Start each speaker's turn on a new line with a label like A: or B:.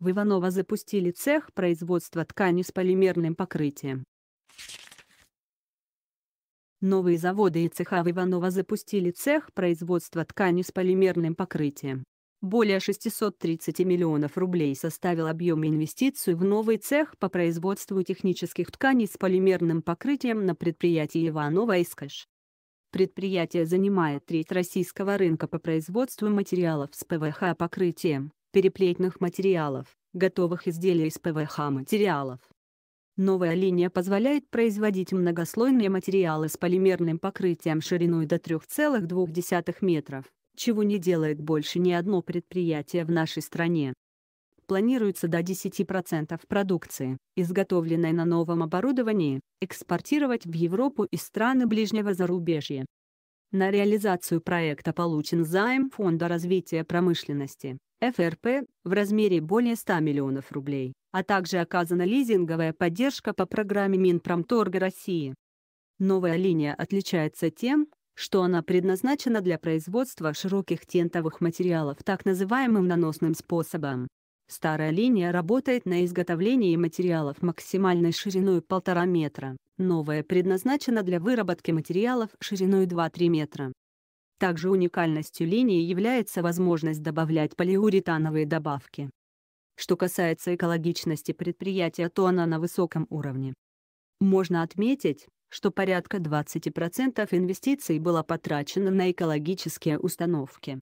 A: В Иваново запустили цех производства ткани с полимерным покрытием. Новые заводы и цеха в Иваново запустили цех производства ткани с полимерным покрытием. Более 630 миллионов рублей составил объем инвестиций в новый цех по производству технических тканей с полимерным покрытием на предприятии Иванова Искальш. Предприятие занимает треть российского рынка по производству материалов с ПВХ-покрытием переплетных материалов, готовых изделий из ПВХ материалов. Новая линия позволяет производить многослойные материалы с полимерным покрытием шириной до 3,2 метров, чего не делает больше ни одно предприятие в нашей стране. Планируется до 10% продукции, изготовленной на новом оборудовании, экспортировать в Европу и страны ближнего зарубежья. На реализацию проекта получен займ Фонда развития промышленности ФРП в размере более 100 миллионов рублей, а также оказана лизинговая поддержка по программе Минпромторга России. Новая линия отличается тем, что она предназначена для производства широких тентовых материалов так называемым наносным способом. Старая линия работает на изготовлении материалов максимальной шириной 1,5 метра, новая предназначена для выработки материалов шириной 2-3 метра. Также уникальностью линии является возможность добавлять полиуретановые добавки. Что касается экологичности предприятия, то она на высоком уровне. Можно отметить, что порядка 20% инвестиций было потрачено на экологические установки.